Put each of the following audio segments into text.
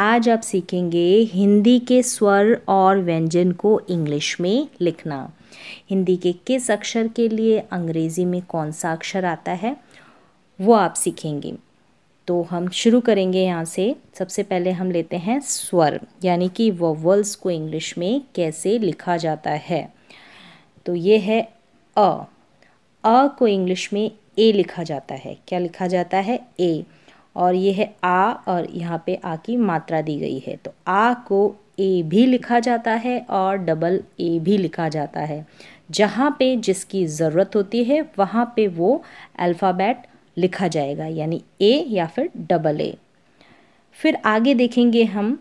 आज आप सीखेंगे हिंदी के स्वर और व्यंजन को इंग्लिश में लिखना हिंदी के किस अक्षर के लिए अंग्रेज़ी में कौन सा अक्षर आता है वो आप सीखेंगे तो हम शुरू करेंगे यहाँ से सबसे पहले हम लेते हैं स्वर यानी कि वॉवल्स को इंग्लिश में कैसे लिखा जाता है तो ये है अ को इंग्लिश में ए लिखा जाता है क्या लिखा जाता है ए और ये है आ और यहाँ पे आ की मात्रा दी गई है तो आ को ए भी लिखा जाता है और डबल ए भी लिखा जाता है जहाँ पे जिसकी ज़रूरत होती है वहाँ पे वो अल्फ़ाबेट लिखा जाएगा यानी ए या फिर डबल ए फिर आगे देखेंगे हम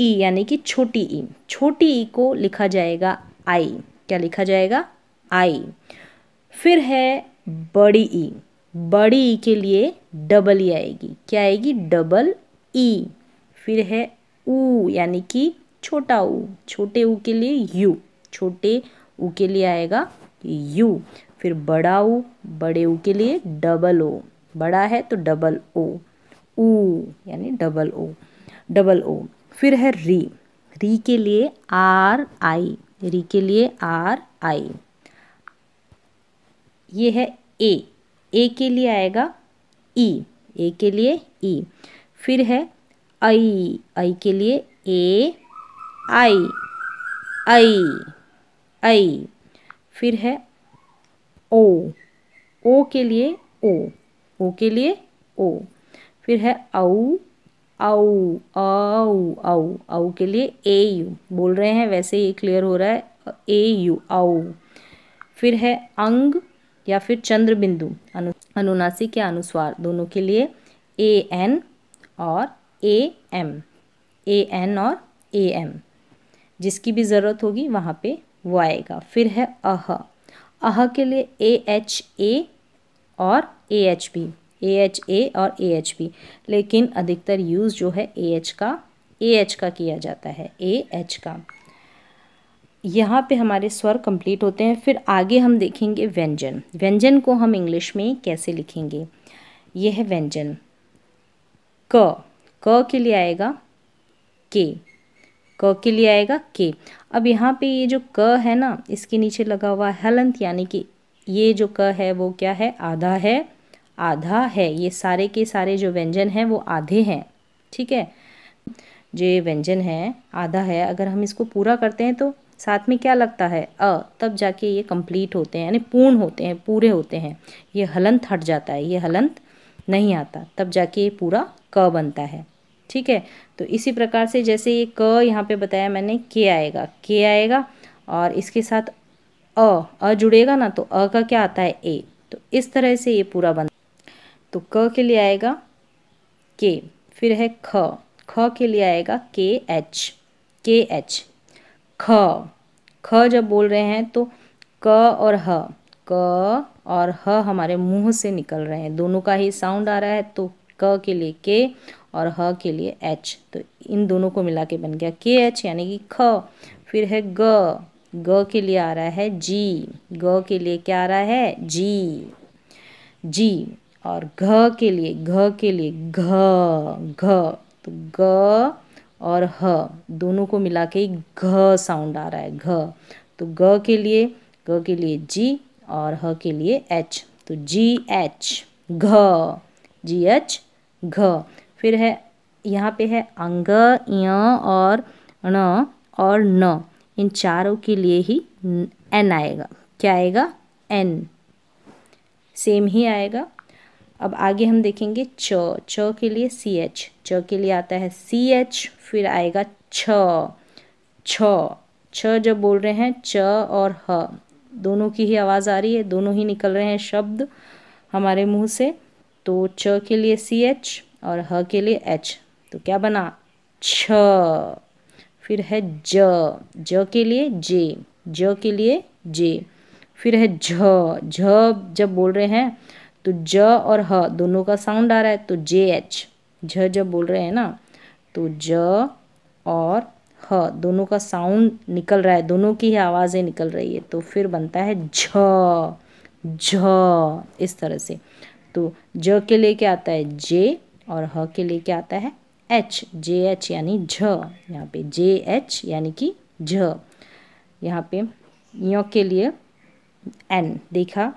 ई यानी कि छोटी ई छोटी ई को लिखा जाएगा आई क्या लिखा जाएगा आई फिर है बड़ी ई बड़ी ई के लिए डबल ई आएगी क्या आएगी डबल ई फिर है ऊ यानी कि छोटा ऊ छोटे ऊ के लिए यू छोटे ऊ के लिए आएगा यू फिर बड़ा ऊ बड़े ऊ के लिए डबल ओ बड़ा है तो डबल ओ ऊ यानी डबल ओ डबल ओ फिर है री री के लिए आर आई री के लिए आर आई ये है ए ए के लिए आएगा ई e, ए के लिए ई e. फिर है आई आई के लिए ए आई आई आई फिर है ओ ओ के लिए ओ ओ के लिए ओ फिर है औ औ औ औ औ के लिए ए यू बोल रहे हैं वैसे ही क्लियर हो रहा है ए यू औ फिर है अंग या फिर चंद्र बिंदु अनु अनुनासिक या अनुस्वार दोनों के लिए ए एन और ए एम ए एन और ए एम जिसकी भी ज़रूरत होगी वहाँ पे वो आएगा फिर है अह अह के लिए ए एच ए और A H B A H A और ए एच बी लेकिन अधिकतर यूज़ जो है ए एच का ए एच का किया जाता है ए एच का यहाँ पे हमारे स्वर कंप्लीट होते हैं फिर आगे हम देखेंगे व्यंजन व्यंजन को हम इंग्लिश में कैसे लिखेंगे यह है व्यंजन क क के लिए आएगा के क के लिए आएगा के अब यहाँ पे ये जो क है ना इसके नीचे लगा हुआ हलंत यानी कि ये जो क है वो क्या है आधा है आधा है ये सारे के सारे जो व्यंजन हैं वो आधे हैं ठीक है जो ये व्यंजन है आधा है अगर हम इसको पूरा करते हैं तो साथ में क्या लगता है अ तब जाके ये कंप्लीट होते हैं यानी पूर्ण होते हैं पूरे होते हैं ये हलंत हट जाता है ये हलंत नहीं आता तब जाके ये पूरा क बनता है ठीक है तो इसी प्रकार से जैसे ये क यहाँ पे बताया मैंने के आएगा के आएगा और इसके साथ अ अ जुड़ेगा ना तो अ का क्या आता है ए तो इस तरह से ये पूरा बन तो क के लिए आएगा के फिर है ख ख के लिए आएगा के एच के एच ख ख जब बोल रहे हैं तो क और ह क और ह हमारे मुंह से निकल रहे हैं दोनों का ही साउंड आ रहा है तो क के लिए के और ह के लिए एच तो इन दोनों को मिला के बन गया के एच यानी कि ख फिर है ग ग के लिए आ रहा है जी ग के लिए क्या आ रहा है जी जी और घ के लिए घ के लिए घ घ तो घ और ह दोनों को मिला के घ साउंड आ रहा है घ तो ग के लिए ग के लिए जी और ह के लिए एच तो जी एच घ जी एच घ फिर है यहाँ पे है अंग य और ण और न इन चारों के लिए ही एन आएगा क्या आएगा एन सेम ही आएगा अब आगे हम देखेंगे च च के लिए सी एच च के लिए आता है सी एच फिर आएगा छ छ छ जब बोल रहे हैं च और ह दोनों की ही आवाज़ आ रही है दोनों ही निकल रहे हैं शब्द हमारे मुंह से तो च के लिए सी एच और ह के लिए एच तो क्या बना छ फिर है ज ज के लिए जे ज के लिए जे फिर है झ झ जब बोल रहे हैं तो ज और ह दोनों का साउंड आ रहा है तो जे एच झ जब बोल रहे हैं ना तो ज और ह दोनों का साउंड निकल रहा है दोनों की ही आवाज़ें निकल रही है तो फिर बनता है झ झ इस तरह से तो ज के लिए क्या आता है जे और ह के लिए क्या आता है एच जे एच यानी झ यहाँ पे जे एच यानी कि झ यहाँ पे यो के लिए एन देखा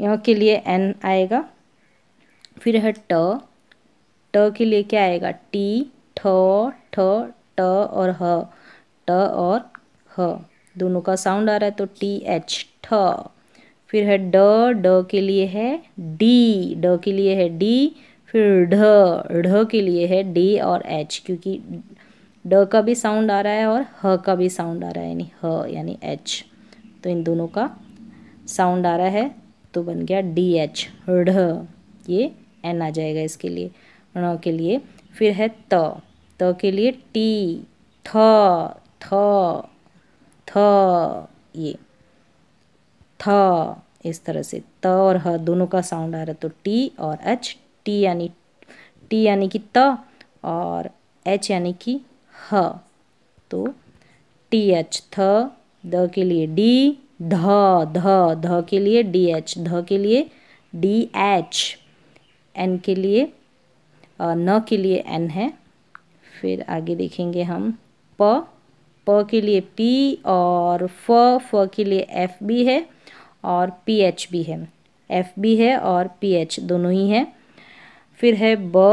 यहाँ के लिए एन आएगा फिर है ट ट के लिए क्या आएगा टी ठ ठ ट और ह ट और ह दोनों का साउंड आ रहा है तो टी एच ठ फिर है ड ड के लिए है डी ड के लिए है डी फिर ढ ढ के लिए है डी और एच क्योंकि ड का भी साउंड आ रहा है और ह का भी साउंड आ रहा है यानी ह यानी एच तो इन दोनों का साउंड आ रहा है तो बन गया डी एच ढ ये एन आ जाएगा इसके लिए ण के लिए फिर है त त के लिए टी थ थ थ ये थ इस तरह से त और ह दोनों का साउंड आ रहा है तो टी और एच टी यानी टी यानी कि त और एच यानी कि ह तो टी एच थ द के लिए डी ध ध ध के लिए डी एच ध के लिए डी एच एन के लिए न के लिए एन है फिर आगे देखेंगे हम प प के लिए पी और फ फ के लिए एफ बी है और पी एच भी है एफ बी है और पी एच दोनों ही है फिर है ब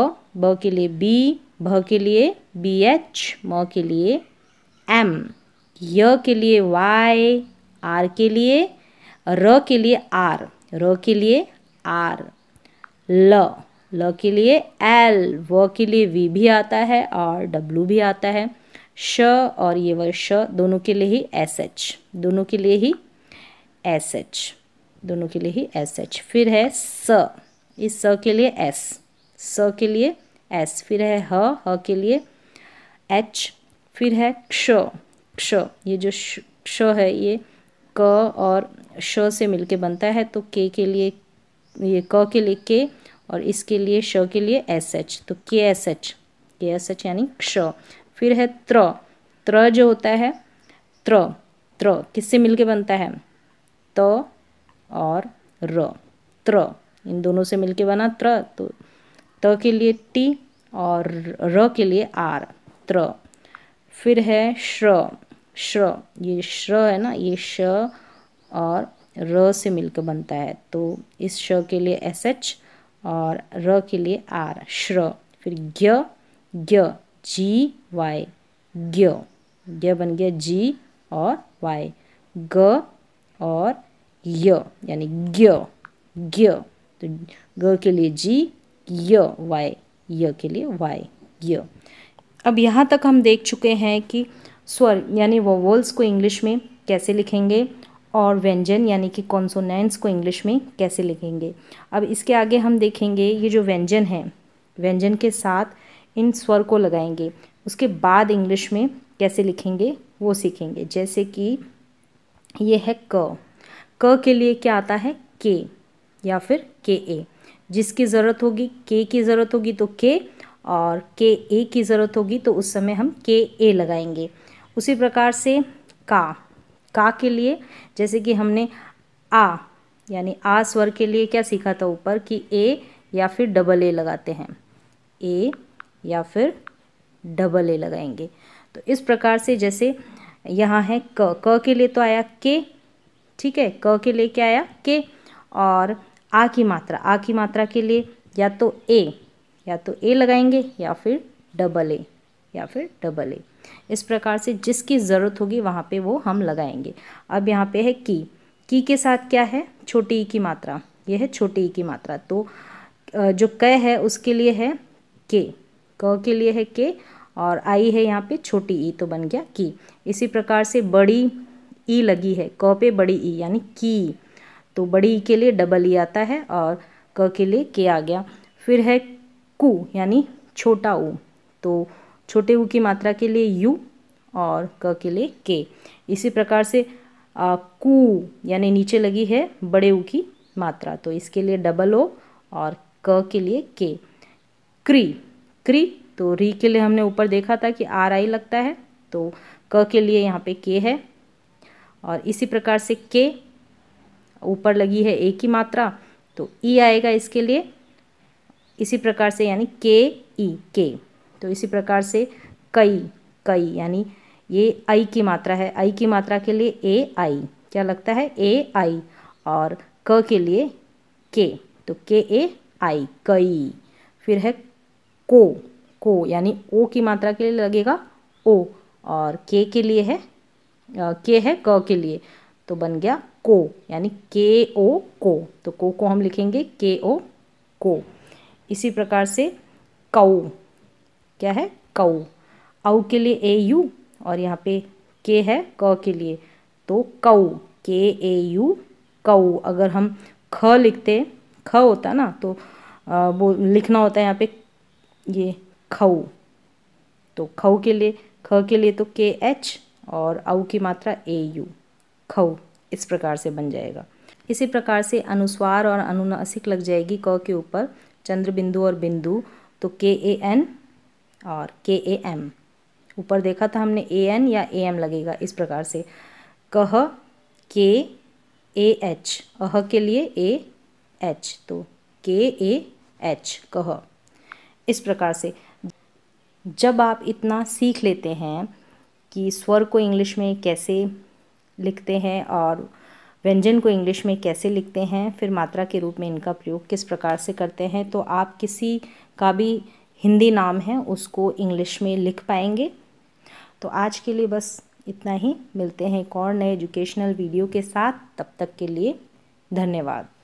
ब के लिए बी भ के लिए बी एच म के लिए एम य के लिए वाई आर के लिए र के लिए आर र के लिए आर ल ल के लिए एल व के लिए वी भी आता है और डब्लू भी आता है श और ये व श दोनों के लिए ही एस एच दोनों के लिए ही एस एच दोनों के लिए ही एस एच फिर है स इस स के लिए एस स के लिए एस फिर है ह ह के लिए एच फिर है क्ष क्ष ये जो क्ष है ये क और श से मिलके बनता है तो के के लिए ये क के लिए के और इसके लिए श के लिए एस एच तो K S H K S H यानी क्ष फिर है त्र त्र जो होता है त्र त्र किससे मिलके बनता है त और र त्र इन दोनों से मिलके बना त्र तो त के लिए टी और र के लिए आर त्र फिर है श्र श्र ये श्र है ना ये श और र से मिलकर बनता है तो इस श के लिए एस एच और र के लिए आर श्र फिर ज्ञ ग्य जी वाई ग्य ग्य बन गया जी और वाई ग और य यानी ग्य ग्य तो ग के लिए जी य वाई य के लिए वाई य अब यहाँ तक हम देख चुके हैं कि स्वर यानी वोवल्स को इंग्लिश में कैसे लिखेंगे और व्यंजन यानी कि कॉन्सोनेंट्स को इंग्लिश में कैसे लिखेंगे अब इसके आगे हम देखेंगे ये जो व्यंजन है व्यंजन के साथ इन स्वर को लगाएंगे उसके बाद इंग्लिश में कैसे लिखेंगे वो सीखेंगे जैसे कि ये है क क के लिए क्या आता है के या फिर के ए जिसकी ज़रूरत होगी के की ज़रूरत होगी तो के और के ए की ज़रूरत होगी तो उस समय हम के ए लगाएंगे उसी प्रकार से का का के लिए जैसे कि हमने आ यानी आ स्वर के लिए क्या सीखा था ऊपर कि ए या फिर डबल ए लगाते हैं ए या फिर डबल ए लगाएंगे तो इस प्रकार से जैसे यहाँ है क क के लिए तो आया के ठीक है क के लिए क्या आया के और आ की मात्रा आ की मात्रा के लिए या तो ए या तो ए लगाएंगे या फिर डबल ए या फिर डबल ए इस प्रकार से जिसकी ज़रूरत होगी वहाँ पे वो हम लगाएंगे अब यहाँ पे है की की के साथ क्या है छोटी ई की मात्रा ये है छोटी ई की मात्रा तो जो क है उसके लिए है के क के लिए है के और आई है यहाँ पे छोटी ई तो बन गया की इसी प्रकार से बड़ी ई लगी है क पे बड़ी ई यानी की तो बड़ी ई के लिए डबल ई आता है और क के लिए के आ गया फिर है कु यानी छोटा ऊ तो छोटे ऊ की मात्रा के लिए यू और क के लिए के इसी प्रकार से आ, कू यानी नीचे लगी है बड़े ऊ की मात्रा तो इसके लिए डबल ओ और क के लिए के क्री क्री तो री के लिए हमने ऊपर देखा था कि आर आई लगता है तो क के लिए यहाँ पे के है और इसी प्रकार से के ऊपर लगी है ए की मात्रा तो ई आएगा इसके लिए इसी प्रकार से यानी के ई के तो इसी प्रकार से कई कई यानी ये आई की मात्रा है आई की मात्रा के लिए ए आई क्या लगता है ए आई और क के लिए के तो के ए आई कई फिर है को को यानी ओ की मात्रा के लिए लगेगा ओ और के के लिए है आ, के है क के लिए तो बन गया को यानी के ओ को तो को को हम लिखेंगे के ओ को इसी प्रकार से कऊ क्या है कौ औ के लिए ए यू और यहाँ पे के है क के लिए तो कौ के ए यू कौ अगर हम ख लिखते ख होता ना तो आ, वो लिखना होता है यहाँ पे ये खऊ तो खऊ के लिए ख के लिए तो के एच और औ की मात्रा ए यू खऊ इस प्रकार से बन जाएगा इसी प्रकार से अनुस्वार और अनुनासिक लग जाएगी क के ऊपर चंद्र बिंदु और बिंदु तो के ए एन और के ए एम ऊपर देखा था हमने ए एन या ए एम लगेगा इस प्रकार से कह के ए एच अह के लिए ए एच तो के ए एच कह इस प्रकार से जब आप इतना सीख लेते हैं कि स्वर को इंग्लिश में कैसे लिखते हैं और व्यंजन को इंग्लिश में कैसे लिखते हैं फिर मात्रा के रूप में इनका प्रयोग किस प्रकार से करते हैं तो आप किसी का भी हिंदी नाम है उसको इंग्लिश में लिख पाएंगे तो आज के लिए बस इतना ही मिलते हैं एक और नए एजुकेशनल वीडियो के साथ तब तक के लिए धन्यवाद